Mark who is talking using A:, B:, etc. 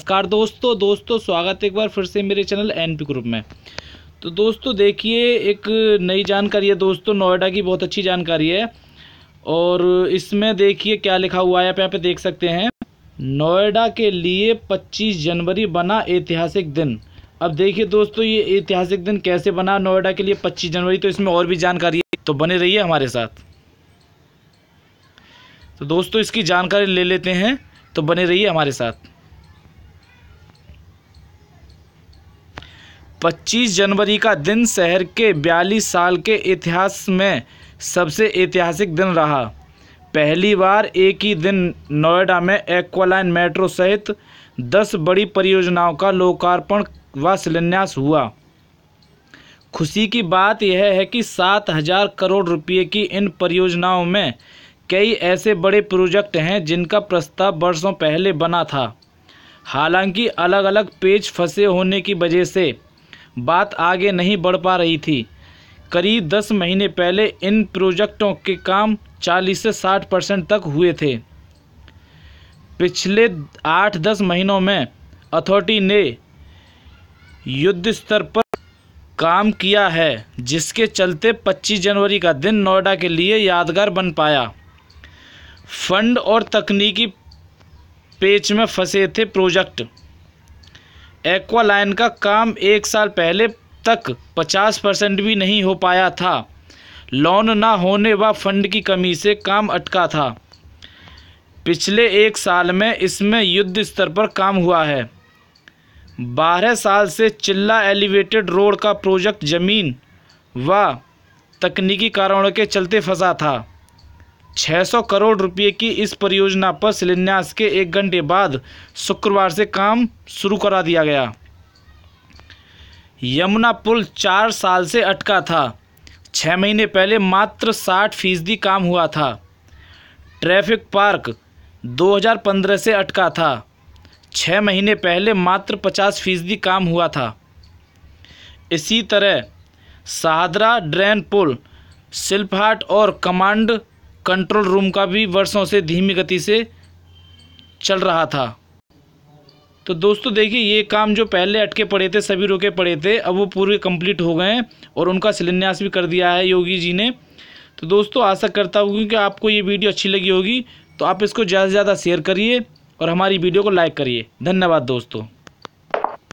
A: नमस्कार दोस्तों दोस्तों स्वागत एक बार फिर से मेरे चैनल एन पी ग्रुप में तो दोस्तों देखिए एक नई जानकारी है दोस्तों नोएडा की बहुत अच्छी जानकारी है और इसमें देखिए क्या लिखा हुआ है आप यहाँ पे देख सकते हैं नोएडा के लिए 25 जनवरी बना ऐतिहासिक दिन अब देखिए दोस्तों ये ऐतिहासिक दिन कैसे बना नोएडा के लिए पच्चीस जनवरी तो इसमें और भी जानकारी है तो बने रहिए हमारे साथ तो दोस्तों इसकी जानकारी ले लेते हैं तो बने रहिए हमारे साथ पच्चीस जनवरी का दिन शहर के बयालीस साल के इतिहास में सबसे ऐतिहासिक दिन रहा पहली बार एक ही दिन नोएडा में एक्वालाइन मेट्रो सहित दस बड़ी परियोजनाओं का लोकार्पण व शिलान्यास हुआ खुशी की बात यह है कि सात हजार करोड़ रुपये की इन परियोजनाओं में कई ऐसे बड़े प्रोजेक्ट हैं जिनका प्रस्ताव वर्षों पहले बना था हालांकि अलग अलग पेज फंसे होने की वजह से बात आगे नहीं बढ़ पा रही थी करीब दस महीने पहले इन प्रोजेक्टों के काम चालीस से साठ परसेंट तक हुए थे पिछले आठ दस महीनों में अथॉरिटी ने युद्ध स्तर पर काम किया है जिसके चलते 25 जनवरी का दिन नोएडा के लिए यादगार बन पाया फंड और तकनीकी पेच में फंसे थे प्रोजेक्ट एक्वालाइन का काम एक साल पहले तक 50 परसेंट भी नहीं हो पाया था लोन ना होने व फंड की कमी से काम अटका था पिछले एक साल में इसमें युद्ध स्तर पर काम हुआ है बारह साल से चिल्ला एलिवेटेड रोड का प्रोजेक्ट ज़मीन व तकनीकी कारणों के चलते फंसा था 600 करोड़ रुपए की इस परियोजना पर शिलान्यास के एक घंटे बाद शुक्रवार से काम शुरू करा दिया गया यमुना पुल चार साल से अटका था छः महीने पहले मात्र साठ फीसदी काम हुआ था ट्रैफिक पार्क 2015 से अटका था छः महीने पहले मात्र पचास फीसदी काम हुआ था इसी तरह सादरा ड्रेन पुल सिल्फाट और कमांड कंट्रोल रूम का भी वर्षों से धीमी गति से चल रहा था तो दोस्तों देखिए ये काम जो पहले अटके पड़े थे सभी रोके पड़े थे अब वो पूरे कंप्लीट हो गए हैं और उनका शिलान्यास भी कर दिया है योगी जी ने तो दोस्तों आशा करता हूँ कि आपको ये वीडियो अच्छी लगी होगी तो आप इसको ज़्यादा से ज़्यादा शेयर करिए और हमारी वीडियो को लाइक करिए धन्यवाद दोस्तों